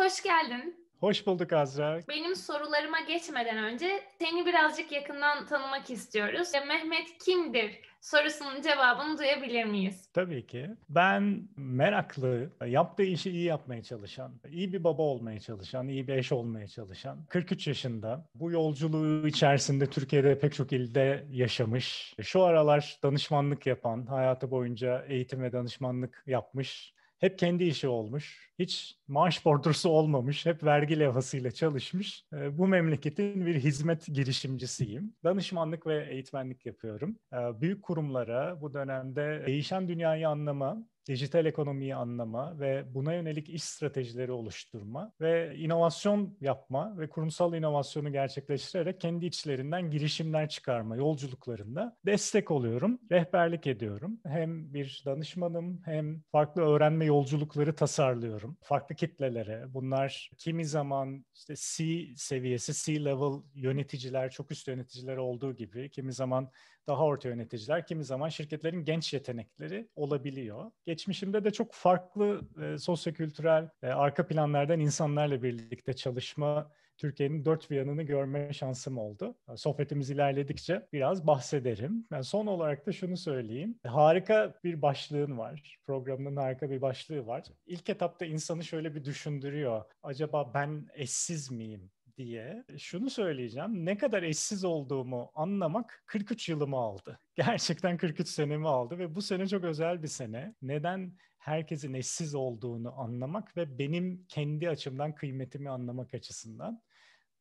Evet, hoş geldin. Hoş bulduk Azra. Benim sorularıma geçmeden önce seni birazcık yakından tanımak istiyoruz. Mehmet kimdir sorusunun cevabını duyabilir miyiz? Tabii ki. Ben meraklı, yaptığı işi iyi yapmaya çalışan, iyi bir baba olmaya çalışan, iyi bir eş olmaya çalışan, 43 yaşında. Bu yolculuğu içerisinde Türkiye'de pek çok ilde yaşamış. Şu aralar danışmanlık yapan, hayatı boyunca eğitim ve danışmanlık yapmış hep kendi işi olmuş. Hiç maaş bordursu olmamış. Hep vergi levhasıyla çalışmış. Ee, bu memleketin bir hizmet girişimcisiyim. Danışmanlık ve eğitmenlik yapıyorum. Ee, büyük kurumlara bu dönemde değişen dünyayı anlama, dijital ekonomiyi anlama ve buna yönelik iş stratejileri oluşturma ve inovasyon yapma ve kurumsal inovasyonu gerçekleştirerek kendi içlerinden girişimler çıkarma yolculuklarında destek oluyorum, rehberlik ediyorum. Hem bir danışmanım hem farklı öğrenme yolculukları tasarlıyorum. Farklı kitlelere bunlar kimi zaman işte C seviyesi, C level yöneticiler, çok üst yöneticiler olduğu gibi kimi zaman daha orta yöneticiler, kimi zaman şirketlerin genç yetenekleri olabiliyor. Geçmişimde de çok farklı e, sosyokültürel e, arka planlardan insanlarla birlikte çalışma Türkiye'nin dört bir yanını görme şansım oldu. E, sohbetimiz ilerledikçe biraz bahsederim. Yani e, son olarak da şunu söyleyeyim. E, harika bir başlığın var. Programının harika bir başlığı var. İlk etapta insanı şöyle bir düşündürüyor. Acaba ben eşsiz miyim? diye şunu söyleyeceğim. Ne kadar eşsiz olduğumu anlamak 43 yılımı aldı. Gerçekten 43 senemi aldı ve bu sene çok özel bir sene. Neden herkesin eşsiz olduğunu anlamak ve benim kendi açımdan kıymetimi anlamak açısından.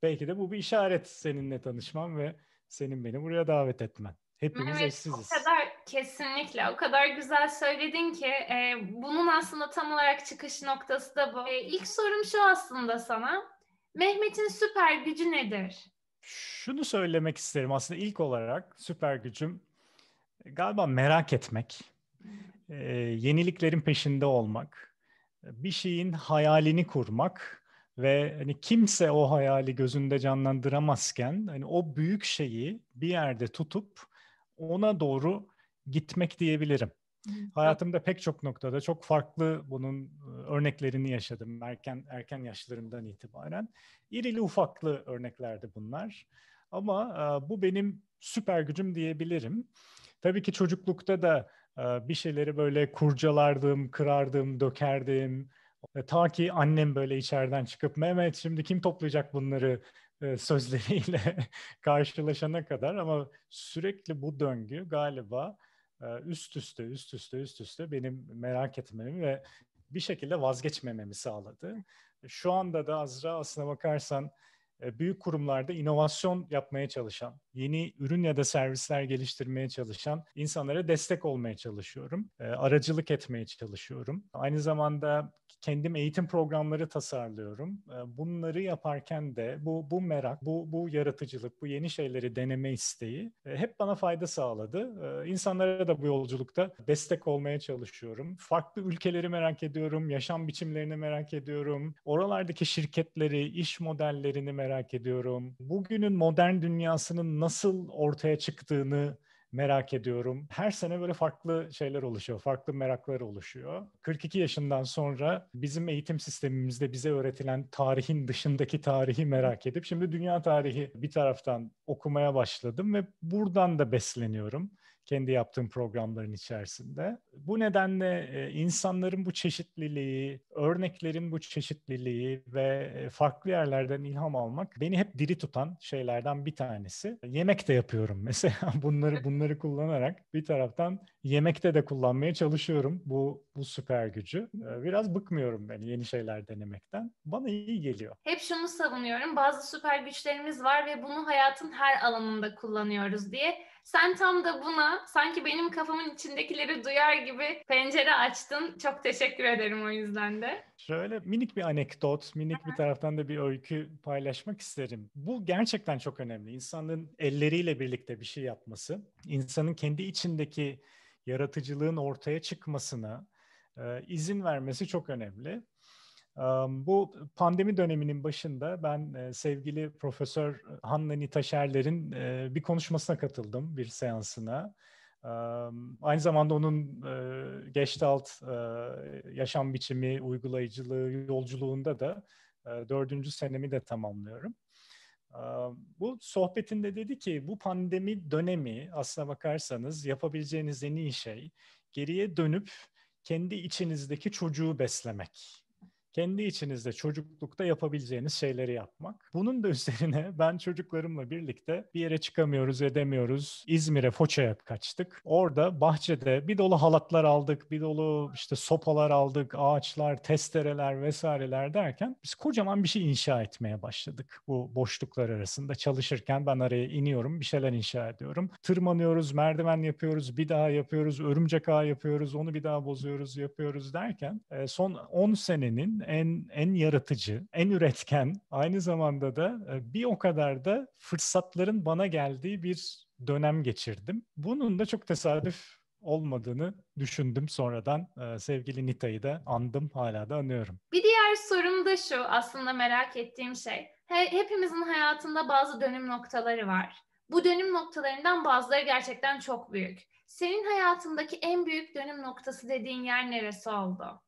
Belki de bu bir işaret seninle tanışmam ve senin beni buraya davet etmen. Hepimiz evet, eşsiziz. O kadar kesinlikle o kadar güzel söyledin ki e, bunun aslında tam olarak çıkış noktası da bu. E, ilk sorum şu aslında sana. Mehmet'in süper gücü nedir? Şunu söylemek isterim aslında ilk olarak süper gücüm e, galiba merak etmek, e, yeniliklerin peşinde olmak, e, bir şeyin hayalini kurmak ve hani kimse o hayali gözünde canlandıramazken hani o büyük şeyi bir yerde tutup ona doğru gitmek diyebilirim. Hayatımda pek çok noktada çok farklı bunun örneklerini yaşadım erken erken yaşlarımdan itibaren. İrili ufaklı örneklerdi bunlar. Ama e, bu benim süper gücüm diyebilirim. Tabii ki çocuklukta da e, bir şeyleri böyle kurcalardım, kırardım, dökerdim. E, ta ki annem böyle içeriden çıkıp Mehmet şimdi kim toplayacak bunları e, sözleriyle karşılaşana kadar ama sürekli bu döngü galiba e, üst üste üst üste üst üste benim merak etmemi ve bir şekilde vazgeçmememi sağladı. Şu anda da Azra aslına bakarsan e, büyük kurumlarda inovasyon yapmaya çalışan, yeni ürün ya da servisler geliştirmeye çalışan insanlara destek olmaya çalışıyorum. E, aracılık etmeye çalışıyorum. Aynı zamanda kendim eğitim programları tasarlıyorum. E, bunları yaparken de bu bu merak, bu bu yaratıcılık, bu yeni şeyleri deneme isteği hep bana fayda sağladı. İnsanlara da bu yolculukta destek olmaya çalışıyorum. Farklı ülkeleri merak ediyorum, yaşam biçimlerini merak ediyorum. Oralardaki şirketleri, iş modellerini merak merak ediyorum. Bugünün modern dünyasının nasıl ortaya çıktığını merak ediyorum. Her sene böyle farklı şeyler oluşuyor, farklı meraklar oluşuyor. 42 yaşından sonra bizim eğitim sistemimizde bize öğretilen tarihin dışındaki tarihi merak edip şimdi dünya tarihi bir taraftan okumaya başladım ve buradan da besleniyorum kendi yaptığım programların içerisinde. Bu nedenle e, insanların bu çeşitliliği, örneklerin bu çeşitliliği ve e, farklı yerlerden ilham almak beni hep diri tutan şeylerden bir tanesi. Yemek de yapıyorum mesela bunları bunları kullanarak bir taraftan yemekte de kullanmaya çalışıyorum bu bu süper gücü. E, biraz bıkmıyorum ben yeni şeyler denemekten. Bana iyi geliyor. Hep şunu savunuyorum. Bazı süper güçlerimiz var ve bunu hayatın her alanında kullanıyoruz diye sen tam da buna sanki benim kafamın içindekileri duyar gibi pencere açtın. Çok teşekkür ederim o yüzden de. Şöyle minik bir anekdot, minik bir taraftan da bir öykü paylaşmak isterim. Bu gerçekten çok önemli. İnsanın elleriyle birlikte bir şey yapması, insanın kendi içindeki yaratıcılığın ortaya çıkmasına e, izin vermesi çok önemli. Bu pandemi döneminin başında ben e, sevgili Profesör Hanna Nita e, bir konuşmasına katıldım, bir seansına. Aynı zamanda onun e, Gestalt yaşam biçimi, uygulayıcılığı, yolculuğunda da dördüncü senemi de tamamlıyorum. Bu sohbetinde dedi ki bu pandemi dönemi aslına bakarsanız yapabileceğiniz en iyi şey geriye dönüp kendi içinizdeki çocuğu beslemek kendi içinizde çocuklukta yapabileceğiniz şeyleri yapmak. Bunun da üzerine ben çocuklarımla birlikte bir yere çıkamıyoruz, edemiyoruz. İzmir'e, Foça'ya kaçtık. Orada bahçede bir dolu halatlar aldık, bir dolu işte sopalar aldık, ağaçlar, testereler vesaireler derken biz kocaman bir şey inşa etmeye başladık. Bu boşluklar arasında çalışırken ben araya iniyorum, bir şeyler inşa ediyorum. Tırmanıyoruz, merdiven yapıyoruz, bir daha yapıyoruz, örümcek ağ yapıyoruz, onu bir daha bozuyoruz, yapıyoruz derken e, son 10 senenin en en yaratıcı, en üretken, aynı zamanda da e, bir o kadar da fırsatların bana geldiği bir dönem geçirdim. Bunun da çok tesadüf olmadığını düşündüm sonradan. E, sevgili Nita'yı da andım, hala da anıyorum. Bir diğer sorum da şu aslında merak ettiğim şey. Hepimizin hayatında bazı dönüm noktaları var. Bu dönüm noktalarından bazıları gerçekten çok büyük. Senin hayatındaki en büyük dönüm noktası dediğin yer neresi oldu?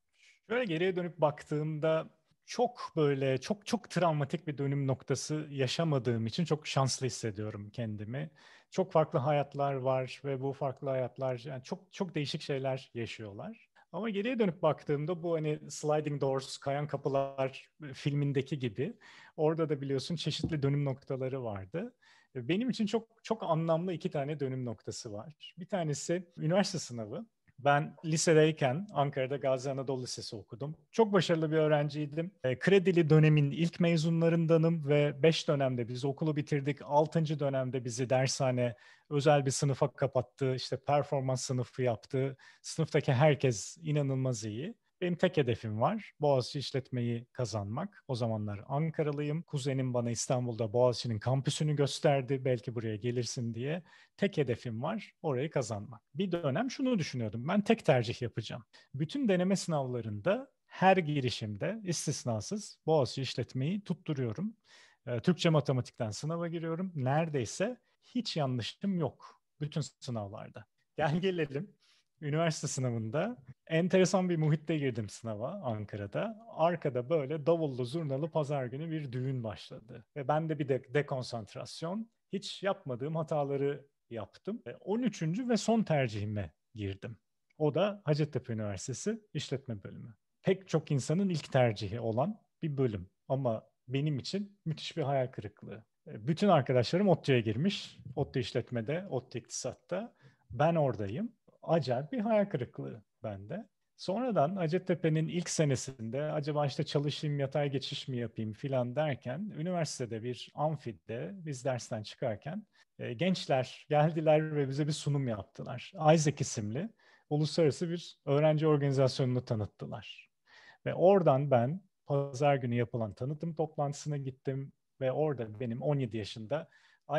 Şöyle geriye dönüp baktığımda çok böyle çok çok travmatik bir dönüm noktası yaşamadığım için çok şanslı hissediyorum kendimi. Çok farklı hayatlar var ve bu farklı hayatlar yani çok çok değişik şeyler yaşıyorlar. Ama geriye dönüp baktığımda bu hani Sliding Doors, Kayan Kapılar filmindeki gibi orada da biliyorsun çeşitli dönüm noktaları vardı. Benim için çok çok anlamlı iki tane dönüm noktası var. Bir tanesi üniversite sınavı. Ben lisedeyken Ankara'da Gazi Anadolu Lisesi okudum. Çok başarılı bir öğrenciydim. E, kredili dönemin ilk mezunlarındanım ve 5 dönemde biz okulu bitirdik. 6. dönemde bizi dershane özel bir sınıfa kapattı. İşte performans sınıfı yaptı. Sınıftaki herkes inanılmaz iyi. Benim tek hedefim var. Boğaziçi işletmeyi kazanmak. O zamanlar Ankaralıyım. Kuzenim bana İstanbul'da Boğaziçi'nin kampüsünü gösterdi. Belki buraya gelirsin diye. Tek hedefim var. Orayı kazanmak. Bir dönem şunu düşünüyordum. Ben tek tercih yapacağım. Bütün deneme sınavlarında her girişimde istisnasız Boğaziçi işletmeyi tutturuyorum. Ee, Türkçe matematikten sınava giriyorum. Neredeyse hiç yanlışım yok bütün sınavlarda. Gel gelelim üniversite sınavında enteresan bir muhitte girdim sınava Ankara'da. Arkada böyle davullu zurnalı pazar günü bir düğün başladı. Ve ben de bir de dekonsantrasyon. Hiç yapmadığım hataları yaptım. 13. ve son tercihime girdim. O da Hacettepe Üniversitesi işletme Bölümü. Pek çok insanın ilk tercihi olan bir bölüm. Ama benim için müthiş bir hayal kırıklığı. E, bütün arkadaşlarım ODTÜ'ye girmiş. ODTÜ işletmede, ODTÜ iktisatta. Ben oradayım acayip bir hayal kırıklığı bende. Sonradan Acettepe'nin ilk senesinde acaba işte çalışayım yatay geçiş mi yapayım filan derken üniversitede bir amfide biz dersten çıkarken e, gençler geldiler ve bize bir sunum yaptılar. Isaac isimli uluslararası bir öğrenci organizasyonunu tanıttılar. Ve oradan ben pazar günü yapılan tanıtım toplantısına gittim ve orada benim 17 yaşında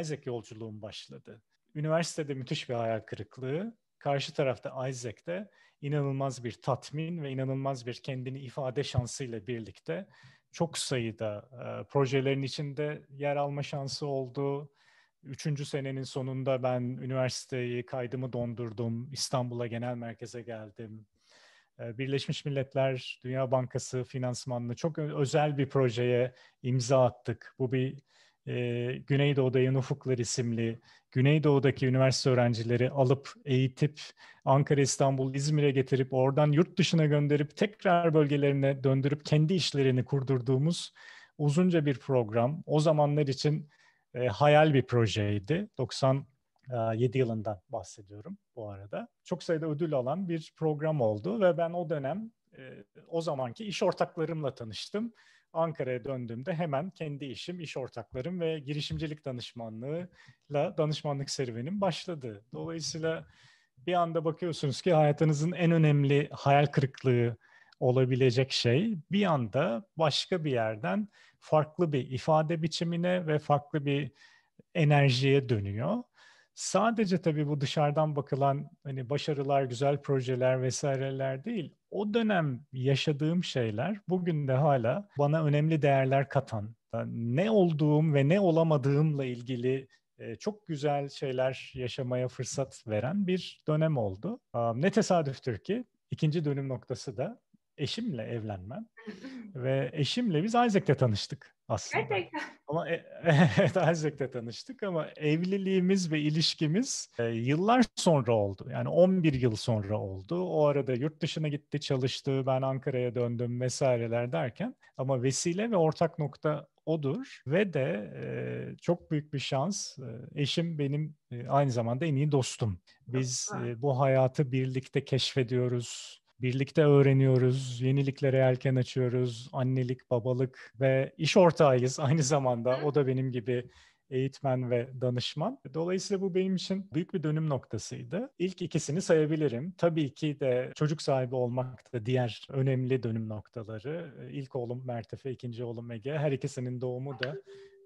Isaac yolculuğum başladı. Üniversitede müthiş bir hayal kırıklığı karşı tarafta Isaac de inanılmaz bir tatmin ve inanılmaz bir kendini ifade şansıyla birlikte çok sayıda e, projelerin içinde yer alma şansı oldu. Üçüncü senenin sonunda ben üniversiteyi kaydımı dondurdum. İstanbul'a genel merkeze geldim. E, Birleşmiş Milletler Dünya Bankası finansmanlı çok özel bir projeye imza attık. Bu bir e, Güneydoğu'da Yan Ufuklar isimli Güneydoğu'daki üniversite öğrencileri alıp eğitip Ankara, İstanbul, İzmir'e getirip oradan yurt dışına gönderip tekrar bölgelerine döndürüp kendi işlerini kurdurduğumuz uzunca bir program. O zamanlar için e, hayal bir projeydi. 97 e, yılından bahsediyorum bu arada. Çok sayıda ödül alan bir program oldu ve ben o dönem e, o zamanki iş ortaklarımla tanıştım. Ankara'ya döndüğümde hemen kendi işim, iş ortaklarım ve girişimcilik danışmanlığıyla danışmanlık serüvenim başladı. Dolayısıyla bir anda bakıyorsunuz ki hayatınızın en önemli hayal kırıklığı olabilecek şey bir anda başka bir yerden farklı bir ifade biçimine ve farklı bir enerjiye dönüyor sadece tabii bu dışarıdan bakılan hani başarılar, güzel projeler vesaireler değil. O dönem yaşadığım şeyler bugün de hala bana önemli değerler katan, ne olduğum ve ne olamadığımla ilgili e, çok güzel şeyler yaşamaya fırsat veren bir dönem oldu. Ne tesadüftür ki ikinci dönüm noktası da eşimle evlenmem ve eşimle biz Isaac'te tanıştık aslında. Gerçekten. Ama e, evet Isaac'te tanıştık ama evliliğimiz ve ilişkimiz e, yıllar sonra oldu. Yani 11 yıl sonra oldu. O arada yurt dışına gitti, çalıştı, ben Ankara'ya döndüm vesaireler derken ama vesile ve ortak nokta odur ve de e, çok büyük bir şans e, eşim benim e, aynı zamanda en iyi dostum. Biz e, bu hayatı birlikte keşfediyoruz, Birlikte öğreniyoruz, yeniliklere erken açıyoruz, annelik, babalık ve iş ortağıyız aynı zamanda. O da benim gibi eğitmen ve danışman. Dolayısıyla bu benim için büyük bir dönüm noktasıydı. İlk ikisini sayabilirim. Tabii ki de çocuk sahibi olmak da diğer önemli dönüm noktaları. İlk oğlum Mertefe, ikinci oğlum Ege. Her ikisinin doğumu da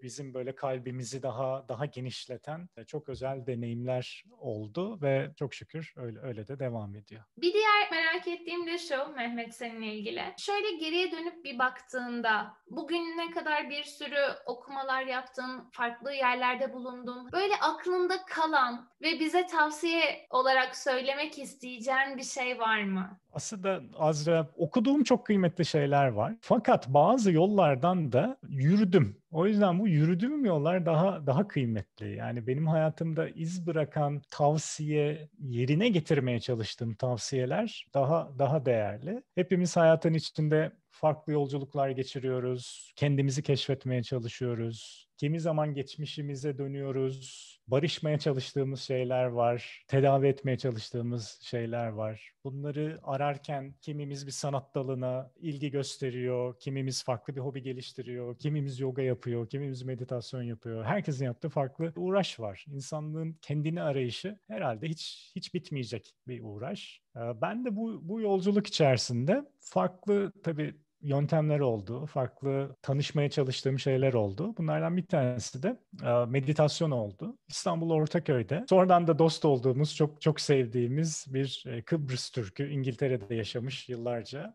bizim böyle kalbimizi daha daha genişleten e, çok özel deneyimler oldu ve çok şükür öyle öyle de devam ediyor. Bir diğer merak ettiğim de şu Mehmet seninle ilgili. Şöyle geriye dönüp bir baktığında bugün ne kadar bir sürü okumalar yaptın, farklı yerlerde bulundun. Böyle aklında kalan ve bize tavsiye olarak söylemek isteyeceğin bir şey var mı? Aslında Azra okuduğum çok kıymetli şeyler var. Fakat bazı yollardan da yürüdüm o yüzden bu yürüdüğüm yollar daha daha kıymetli. Yani benim hayatımda iz bırakan tavsiye yerine getirmeye çalıştığım tavsiyeler daha daha değerli. Hepimiz hayatın içinde farklı yolculuklar geçiriyoruz. Kendimizi keşfetmeye çalışıyoruz kimi zaman geçmişimize dönüyoruz. Barışmaya çalıştığımız şeyler var. Tedavi etmeye çalıştığımız şeyler var. Bunları ararken kimimiz bir sanat dalına ilgi gösteriyor, kimimiz farklı bir hobi geliştiriyor, kimimiz yoga yapıyor, kimimiz meditasyon yapıyor. Herkesin yaptığı farklı uğraş var. İnsanlığın kendini arayışı herhalde hiç hiç bitmeyecek bir uğraş. Ee, ben de bu bu yolculuk içerisinde farklı tabii yöntemler oldu, farklı tanışmaya çalıştığım şeyler oldu. Bunlardan bir tanesi de e, meditasyon oldu. İstanbul Ortaköy'de. Sonradan da dost olduğumuz, çok çok sevdiğimiz bir e, Kıbrıs Türk'ü, İngiltere'de yaşamış yıllarca.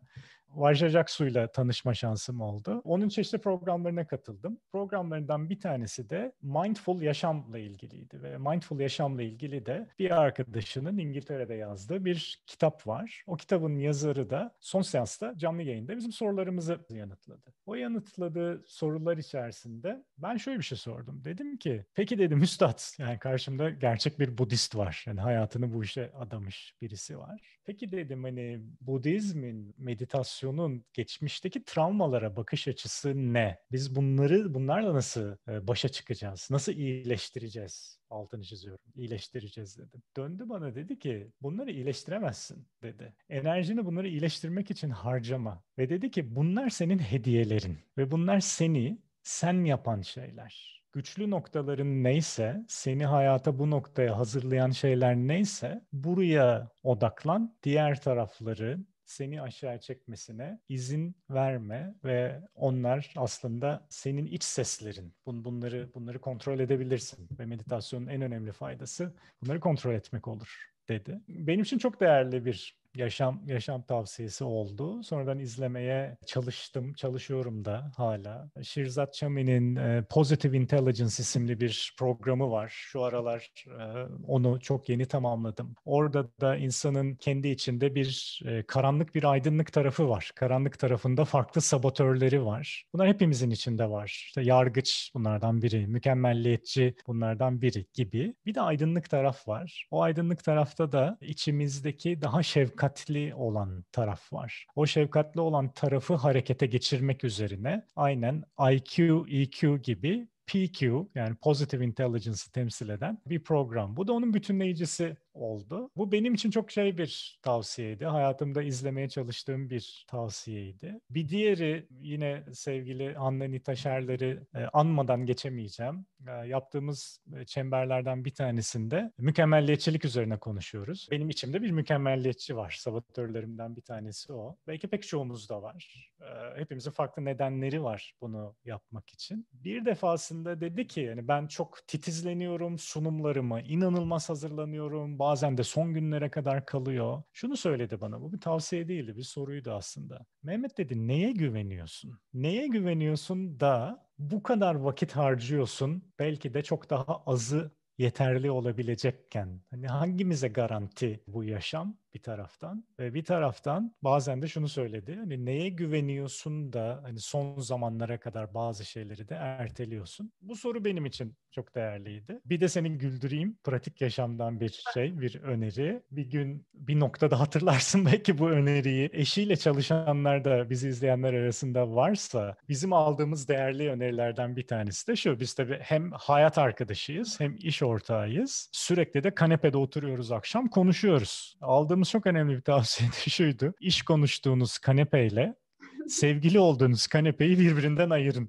Vajrajak Su'yla tanışma şansım oldu. Onun çeşitli programlarına katıldım. Programlarından bir tanesi de Mindful Yaşam'la ilgiliydi ve Mindful Yaşam'la ilgili de bir arkadaşının İngiltere'de yazdığı bir kitap var. O kitabın yazarı da son seansta canlı yayında bizim sorularımızı yanıtladı. O yanıtladığı sorular içerisinde ben şöyle bir şey sordum. Dedim ki peki dedim üstad yani karşımda gerçek bir Budist var. Yani hayatını bu işe adamış birisi var. Peki dedim hani Budizmin meditasyon jenerasyonun geçmişteki travmalara bakış açısı ne? Biz bunları bunlarla nasıl e, başa çıkacağız? Nasıl iyileştireceğiz? altını çiziyorum. İyileştireceğiz dedim. Döndü bana dedi ki bunları iyileştiremezsin dedi. Enerjini bunları iyileştirmek için harcama. Ve dedi ki bunlar senin hediyelerin ve bunlar seni sen yapan şeyler. Güçlü noktaların neyse, seni hayata bu noktaya hazırlayan şeyler neyse buraya odaklan. Diğer tarafları seni aşağı çekmesine izin verme ve onlar aslında senin iç seslerin. bunları bunları kontrol edebilirsin ve meditasyonun en önemli faydası bunları kontrol etmek olur dedi. Benim için çok değerli bir yaşam yaşam tavsiyesi oldu. Sonradan izlemeye çalıştım, çalışıyorum da hala. Şirzat Çami'nin e, Positive Intelligence isimli bir programı var. Şu aralar e, onu çok yeni tamamladım. Orada da insanın kendi içinde bir e, karanlık bir aydınlık tarafı var. Karanlık tarafında farklı sabotörleri var. Bunlar hepimizin içinde var. İşte yargıç bunlardan biri, mükemmelliyetçi bunlardan biri gibi. Bir de aydınlık taraf var. O aydınlık tarafta da içimizdeki daha şefkat şefkatli olan taraf var. O şefkatli olan tarafı harekete geçirmek üzerine aynen IQ, EQ gibi PQ yani Positive Intelligence'ı temsil eden bir program. Bu da onun bütünleyicisi oldu. Bu benim için çok şey bir tavsiyeydi. Hayatımda izlemeye çalıştığım bir tavsiyeydi. Bir diğeri yine sevgili anne Nita Şerleri e, anmadan geçemeyeceğim. E, yaptığımız e, çemberlerden bir tanesinde mükemmelliyetçilik üzerine konuşuyoruz. Benim içimde bir mükemmelliyetçi var. Sabatörlerimden bir tanesi o. Belki pek çoğumuzda var. hepimizin farklı nedenleri var bunu yapmak için. Bir defasında dedi ki yani ben çok titizleniyorum sunumlarımı, inanılmaz hazırlanıyorum, bazen de son günlere kadar kalıyor. Şunu söyledi bana bu bir tavsiye değildi bir soruydu aslında. Mehmet dedi neye güveniyorsun? Neye güveniyorsun da bu kadar vakit harcıyorsun belki de çok daha azı yeterli olabilecekken hani hangimize garanti bu yaşam? bir taraftan ve bir taraftan bazen de şunu söyledi. Hani neye güveniyorsun da hani son zamanlara kadar bazı şeyleri de erteliyorsun. Bu soru benim için çok değerliydi. Bir de seni güldüreyim pratik yaşamdan bir şey, bir öneri. Bir gün bir noktada hatırlarsın belki bu öneriyi. Eşiyle çalışanlar da bizi izleyenler arasında varsa bizim aldığımız değerli önerilerden bir tanesi de şu. Biz tabii hem hayat arkadaşıyız hem iş ortağıyız. Sürekli de kanepede oturuyoruz akşam konuşuyoruz. Aldığımız aldığımız çok önemli bir tavsiye şuydu. İş konuştuğunuz kanepeyle sevgili olduğunuz kanepeyi birbirinden ayırın.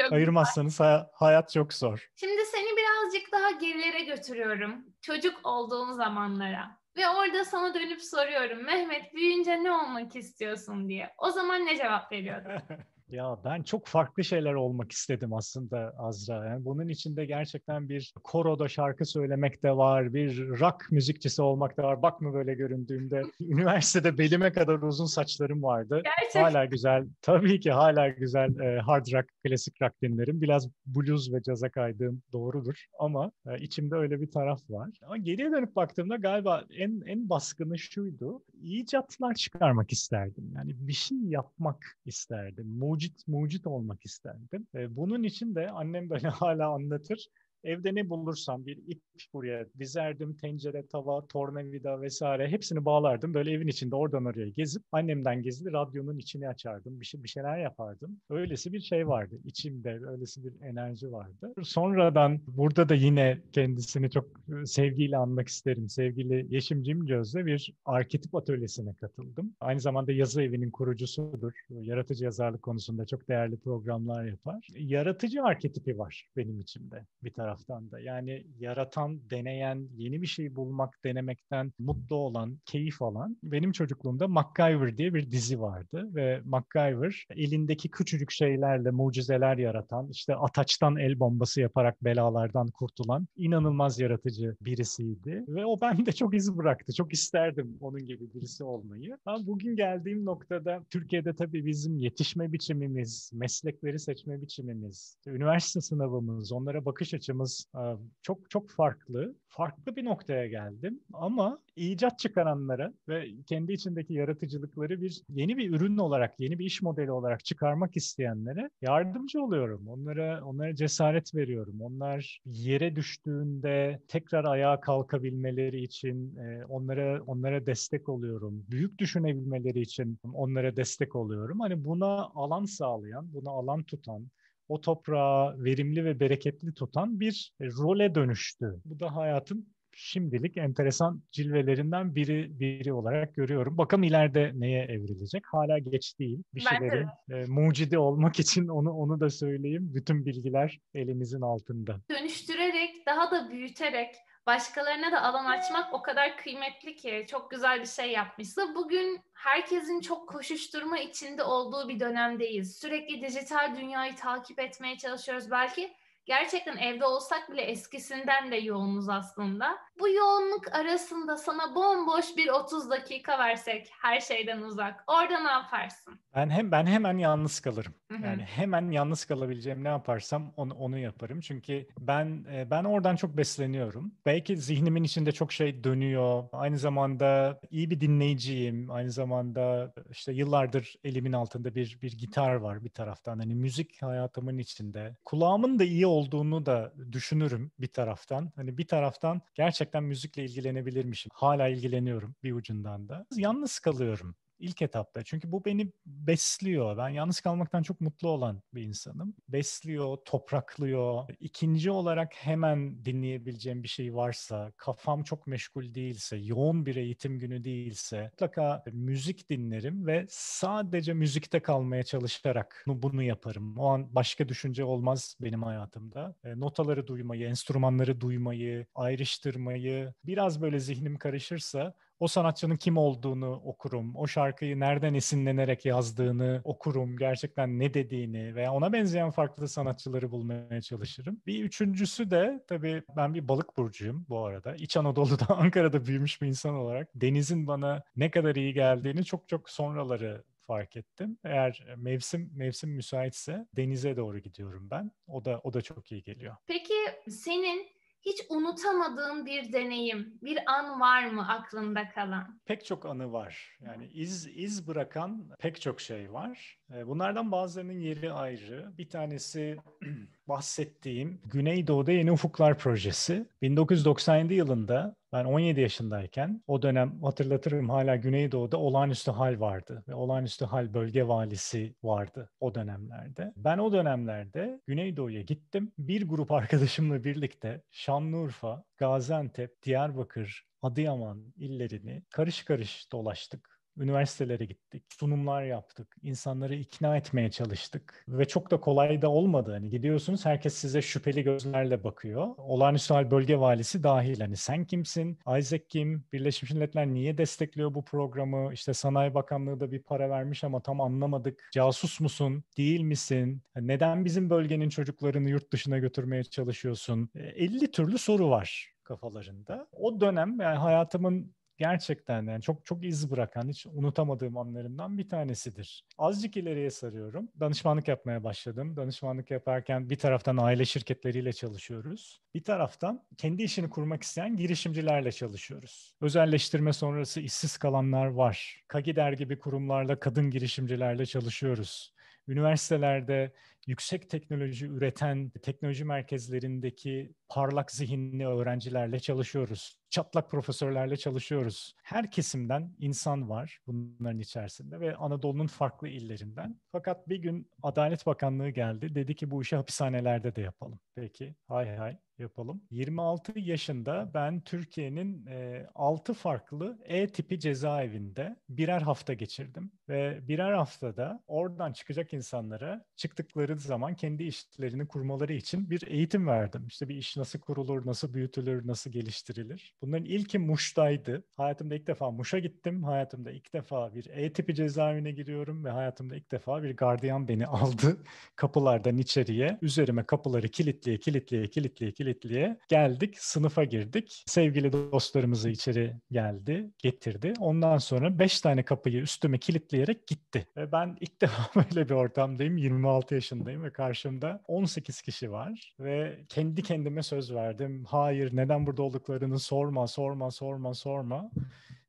Çok Ayırmazsanız ha- hayat çok zor. Şimdi seni birazcık daha gerilere götürüyorum. Çocuk olduğun zamanlara. Ve orada sana dönüp soruyorum Mehmet büyüyünce ne olmak istiyorsun diye. O zaman ne cevap veriyordun? Ya ben çok farklı şeyler olmak istedim aslında Azra. Yani bunun içinde gerçekten bir koroda şarkı söylemek de var, bir rock müzikçisi olmak da var. Bakma böyle göründüğümde. Üniversitede belime kadar uzun saçlarım vardı. Gerçekten. Hala güzel, tabii ki hala güzel e, hard rock, klasik rock dinlerim. Biraz blues ve caza kaydığım doğrudur ama e, içimde öyle bir taraf var. Ama geriye dönüp baktığımda galiba en en baskını şuydu. İcatlar çıkarmak isterdim. Yani bir şey yapmak isterdim mucit mucit olmak isterdim. E, bunun için de annem böyle hala anlatır. Evde ne bulursam bir ip buraya dizerdim, tencere, tava, tornavida vesaire hepsini bağlardım. Böyle evin içinde oradan oraya gezip annemden gizli radyonun içini açardım. Bir, şey, bir şeyler yapardım. Öylesi bir şey vardı içimde, öylesi bir enerji vardı. Sonradan burada da yine kendisini çok e, sevgiyle anmak isterim. Sevgili Yeşim Cimcöz'le bir arketip atölyesine katıldım. Aynı zamanda yazı evinin kurucusudur. Yaratıcı yazarlık konusunda çok değerli programlar yapar. Yaratıcı arketipi var benim içimde bir taraf taraftan da. Yani yaratan, deneyen, yeni bir şey bulmak, denemekten mutlu olan, keyif alan. Benim çocukluğumda MacGyver diye bir dizi vardı ve MacGyver elindeki küçücük şeylerle mucizeler yaratan, işte ataçtan el bombası yaparak belalardan kurtulan inanılmaz yaratıcı birisiydi. Ve o bende çok iz bıraktı. Çok isterdim onun gibi birisi olmayı. Ama bugün geldiğim noktada Türkiye'de tabii bizim yetişme biçimimiz, meslekleri seçme biçimimiz, üniversite sınavımız, onlara bakış açımız alanımız e, çok çok farklı. Farklı bir noktaya geldim ama icat çıkaranlara ve kendi içindeki yaratıcılıkları bir yeni bir ürün olarak, yeni bir iş modeli olarak çıkarmak isteyenlere yardımcı oluyorum. Onlara onlara cesaret veriyorum. Onlar yere düştüğünde tekrar ayağa kalkabilmeleri için e, onlara onlara destek oluyorum. Büyük düşünebilmeleri için onlara destek oluyorum. Hani buna alan sağlayan, buna alan tutan, o toprağı verimli ve bereketli tutan bir e, role dönüştü. Bu da hayatın şimdilik enteresan cilvelerinden biri biri olarak görüyorum. Bakalım ileride neye evrilecek. Hala geç değil. Bir şeylerin de. e, mucidi olmak için onu onu da söyleyeyim. Bütün bilgiler elimizin altında. Dönüştürerek, daha da büyüterek başkalarına da alan ee? açmak o kadar kıymetli ki çok güzel bir şey yapmışsın. Bugün herkesin çok koşuşturma içinde olduğu bir dönemdeyiz. Sürekli dijital dünyayı takip etmeye çalışıyoruz. Belki gerçekten evde olsak bile eskisinden de yoğunuz aslında. Bu yoğunluk arasında sana bomboş bir 30 dakika versek her şeyden uzak. Orada ne yaparsın? Ben hem ben hemen yalnız kalırım. Yani hemen yalnız kalabileceğim ne yaparsam onu onu yaparım. Çünkü ben e, ben oradan çok besleniyorum. Belki zihnimin içinde çok şey dönüyor. Aynı zamanda iyi bir dinleyiciyim. Aynı zamanda işte yıllardır elimin altında bir bir gitar var bir taraftan. Hani müzik hayatımın içinde. Kulağımın da iyi olduğunu da düşünürüm bir taraftan. Hani bir taraftan gerçekten müzikle ilgilenebilirmişim. Hala ilgileniyorum bir ucundan da. Yalnız kalıyorum ilk etapta. Çünkü bu beni besliyor. Ben yalnız kalmaktan çok mutlu olan bir insanım. Besliyor, topraklıyor. İkinci olarak hemen dinleyebileceğim bir şey varsa, kafam çok meşgul değilse, yoğun bir eğitim günü değilse mutlaka müzik dinlerim ve sadece müzikte kalmaya çalışarak bunu yaparım. O an başka düşünce olmaz benim hayatımda. E, notaları duymayı, enstrümanları duymayı, ayrıştırmayı, biraz böyle zihnim karışırsa o sanatçının kim olduğunu okurum. O şarkıyı nereden esinlenerek yazdığını okurum. Gerçekten ne dediğini veya ona benzeyen farklı sanatçıları bulmaya çalışırım. Bir üçüncüsü de tabii ben bir balık burcuyum bu arada. İç Anadolu'da Ankara'da büyümüş bir insan olarak denizin bana ne kadar iyi geldiğini çok çok sonraları fark ettim. Eğer mevsim mevsim müsaitse denize doğru gidiyorum ben. O da o da çok iyi geliyor. Peki senin hiç unutamadığın bir deneyim, bir an var mı aklında kalan? Pek çok anı var. Yani iz iz bırakan pek çok şey var. Ee, bunlardan bazılarının yeri ayrı. Bir tanesi bahsettiğim Güneydoğu'da Yeni Ufuklar Projesi. 1997 yılında ben 17 yaşındayken o dönem hatırlatırım hala Güneydoğu'da olağanüstü hal vardı ve olağanüstü hal bölge valisi vardı o dönemlerde. Ben o dönemlerde Güneydoğu'ya gittim. Bir grup arkadaşımla birlikte Şanlıurfa, Gaziantep, Diyarbakır, Adıyaman illerini karış karış dolaştık üniversitelere gittik, sunumlar yaptık, insanları ikna etmeye çalıştık ve çok da kolay da olmadı. Hani gidiyorsunuz herkes size şüpheli gözlerle bakıyor. Olağanüstü hal bölge valisi dahil hani sen kimsin, Isaac kim, Birleşmiş Milletler niye destekliyor bu programı, işte Sanayi Bakanlığı da bir para vermiş ama tam anlamadık, casus musun, değil misin, hani neden bizim bölgenin çocuklarını yurt dışına götürmeye çalışıyorsun? 50 e, türlü soru var kafalarında. O dönem yani hayatımın gerçekten yani çok çok iz bırakan, hiç unutamadığım anlarından bir tanesidir. Azıcık ileriye sarıyorum. Danışmanlık yapmaya başladım. Danışmanlık yaparken bir taraftan aile şirketleriyle çalışıyoruz. Bir taraftan kendi işini kurmak isteyen girişimcilerle çalışıyoruz. Özelleştirme sonrası işsiz kalanlar var. Kagider gibi kurumlarla kadın girişimcilerle çalışıyoruz. Üniversitelerde yüksek teknoloji üreten teknoloji merkezlerindeki parlak zihinli öğrencilerle çalışıyoruz. Çatlak profesörlerle çalışıyoruz. Her kesimden insan var bunların içerisinde ve Anadolu'nun farklı illerinden. Fakat bir gün Adalet Bakanlığı geldi. Dedi ki bu işi hapishanelerde de yapalım. Peki hay hay yapalım. 26 yaşında ben Türkiye'nin e, 6 farklı E tipi cezaevinde birer hafta geçirdim. Ve birer haftada oradan çıkacak insanlara çıktıkları başladıkları zaman kendi işlerini kurmaları için bir eğitim verdim. İşte bir iş nasıl kurulur, nasıl büyütülür, nasıl geliştirilir. Bunların ilki Muş'taydı. Hayatımda ilk defa Muş'a gittim. Hayatımda ilk defa bir E-tipi cezaevine giriyorum ve hayatımda ilk defa bir gardiyan beni aldı kapılardan içeriye. Üzerime kapıları kilitliye, kilitliye, kilitliye, kilitliye geldik. Sınıfa girdik. Sevgili dostlarımızı içeri geldi, getirdi. Ondan sonra beş tane kapıyı üstüme kilitleyerek gitti. Ve ben ilk defa böyle bir ortamdayım. 26 yaşında yaşındayım ve karşımda 18 kişi var ve kendi kendime söz verdim. Hayır neden burada olduklarını sorma, sorma, sorma, sorma.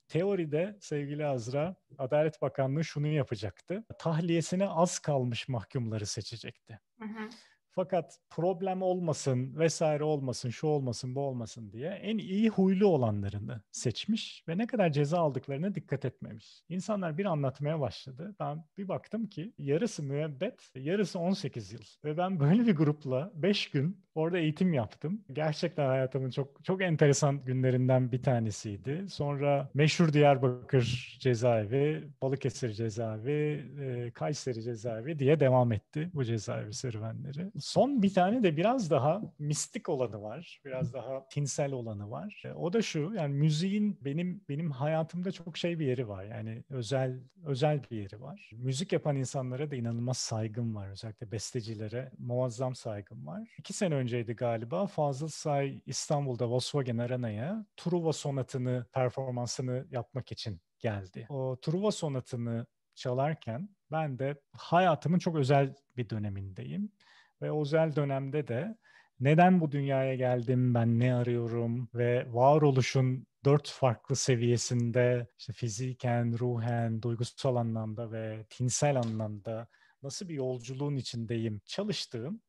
Teoride sevgili Azra, Adalet Bakanlığı şunu yapacaktı. Tahliyesine az kalmış mahkumları seçecekti. Hı hı. Fakat problem olmasın vesaire olmasın, şu olmasın, bu olmasın diye en iyi huylu olanlarını seçmiş ve ne kadar ceza aldıklarına dikkat etmemiş. İnsanlar bir anlatmaya başladı. Ben bir baktım ki yarısı müebbet, yarısı 18 yıl. Ve ben böyle bir grupla 5 gün orada eğitim yaptım. Gerçekten hayatımın çok çok enteresan günlerinden bir tanesiydi. Sonra meşhur Diyarbakır cezaevi, Balıkesir cezaevi, e, Kayseri cezaevi diye devam etti bu cezaevi serüvenleri. Son bir tane de biraz daha mistik olanı var. Biraz daha tinsel olanı var. E, o da şu yani müziğin benim benim hayatımda çok şey bir yeri var. Yani özel özel bir yeri var. Müzik yapan insanlara da inanılmaz saygım var. Özellikle bestecilere muazzam saygım var. İki sene önceydi galiba Fazıl Say İstanbul'da Volkswagen Arena'ya Truva sonatını performansını yapmak için geldi. O Truva sonatını çalarken ben de hayatımın çok özel bir dönemindeyim. Ve özel dönemde de neden bu dünyaya geldim, ben ne arıyorum ve varoluşun dört farklı seviyesinde işte fiziken, ruhen, duygusal anlamda ve tinsel anlamda nasıl bir yolculuğun içindeyim çalıştığım,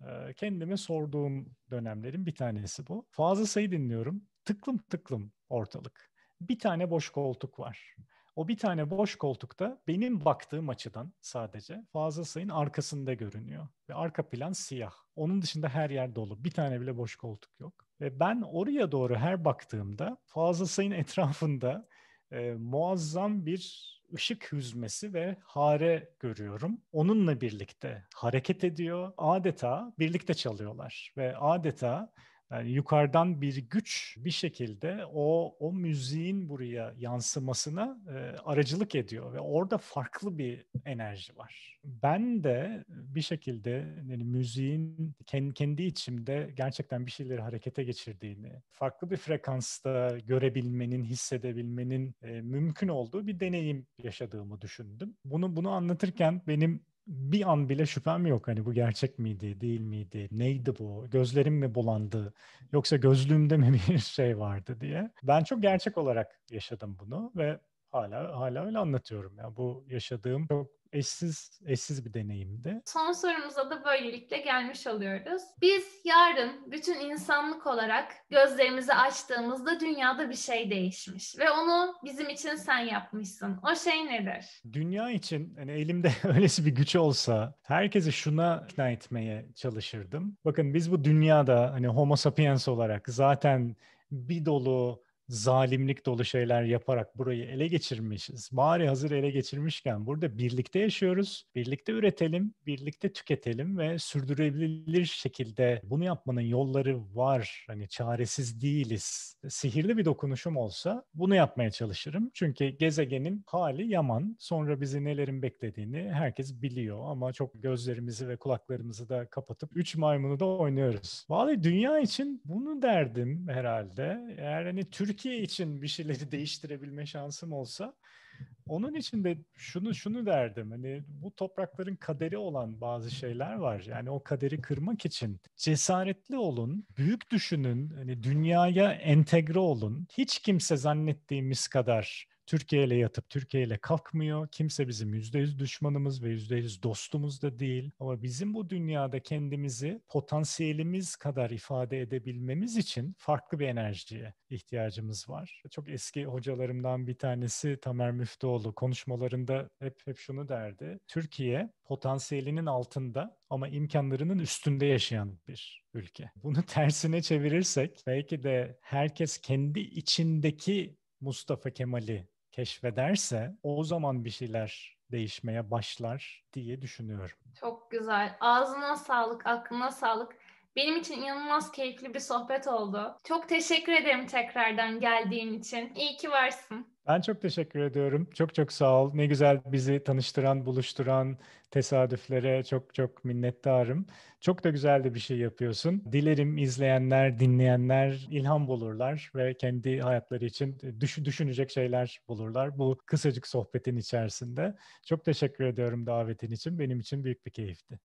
e, kendime sorduğum dönemlerin bir tanesi bu. Fazla sayı dinliyorum. Tıklım tıklım ortalık. Bir tane boş koltuk var. O bir tane boş koltukta benim baktığım açıdan sadece Fazıl Say'ın arkasında görünüyor. Ve arka plan siyah. Onun dışında her yer dolu. Bir tane bile boş koltuk yok. Ve ben oraya doğru her baktığımda Fazıl Say'ın etrafında e, muazzam bir ışık hüzmesi ve hare görüyorum. Onunla birlikte hareket ediyor. Adeta birlikte çalıyorlar ve adeta yani yukarıdan bir güç bir şekilde o o müziğin buraya yansımasına e, aracılık ediyor ve orada farklı bir enerji var. Ben de bir şekilde yani müziğin kendi, kendi içimde gerçekten bir şeyleri harekete geçirdiğini, farklı bir frekansta görebilmenin, hissedebilmenin e, mümkün olduğu bir deneyim yaşadığımı düşündüm. Bunu bunu anlatırken benim bir an bile şüphem yok. Hani bu gerçek miydi, değil miydi, neydi bu, gözlerim mi bulandı, yoksa gözlüğümde mi bir şey vardı diye. Ben çok gerçek olarak yaşadım bunu ve hala hala öyle anlatıyorum. Yani bu yaşadığım çok eşsiz eşsiz bir deneyimdi. Son sorumuza da böylelikle gelmiş oluyoruz. Biz yarın bütün insanlık olarak gözlerimizi açtığımızda dünyada bir şey değişmiş ve onu bizim için sen yapmışsın. O şey nedir? Dünya için hani elimde öylesi bir güç olsa herkesi şuna ikna etmeye çalışırdım. Bakın biz bu dünyada hani homo sapiens olarak zaten bir dolu zalimlik dolu şeyler yaparak burayı ele geçirmişiz. Bari hazır ele geçirmişken burada birlikte yaşıyoruz, birlikte üretelim, birlikte tüketelim ve sürdürülebilir şekilde bunu yapmanın yolları var. Hani çaresiz değiliz. Sihirli bir dokunuşum olsa bunu yapmaya çalışırım. Çünkü gezegenin hali yaman. Sonra bizi nelerin beklediğini herkes biliyor ama çok gözlerimizi ve kulaklarımızı da kapatıp üç maymunu da oynuyoruz. Vallahi dünya için bunu derdim herhalde. Eğer hani Türk Türkiye için bir şeyleri değiştirebilme şansım olsa onun için de şunu şunu derdim. Hani bu toprakların kaderi olan bazı şeyler var. Yani o kaderi kırmak için cesaretli olun, büyük düşünün, hani dünyaya entegre olun. Hiç kimse zannettiğimiz kadar Türkiye ile yatıp Türkiye ile kalkmıyor. Kimse bizim yüzde yüz düşmanımız ve yüzde yüz dostumuz da değil. Ama bizim bu dünyada kendimizi potansiyelimiz kadar ifade edebilmemiz için farklı bir enerjiye ihtiyacımız var. Çok eski hocalarımdan bir tanesi Tamer Müftüoğlu konuşmalarında hep hep şunu derdi. Türkiye potansiyelinin altında ama imkanlarının üstünde yaşayan bir ülke. Bunu tersine çevirirsek belki de herkes kendi içindeki Mustafa Kemal'i keşfederse o zaman bir şeyler değişmeye başlar diye düşünüyorum. Çok güzel. Ağzına sağlık, aklına sağlık. Benim için inanılmaz keyifli bir sohbet oldu. Çok teşekkür ederim tekrardan geldiğin için. İyi ki varsın. Ben çok teşekkür ediyorum. Çok çok sağ ol. Ne güzel bizi tanıştıran, buluşturan tesadüflere çok çok minnettarım. Çok da güzel de bir şey yapıyorsun. Dilerim izleyenler, dinleyenler ilham bulurlar ve kendi hayatları için düş düşünecek şeyler bulurlar bu kısacık sohbetin içerisinde. Çok teşekkür ediyorum davetin için. Benim için büyük bir keyifti.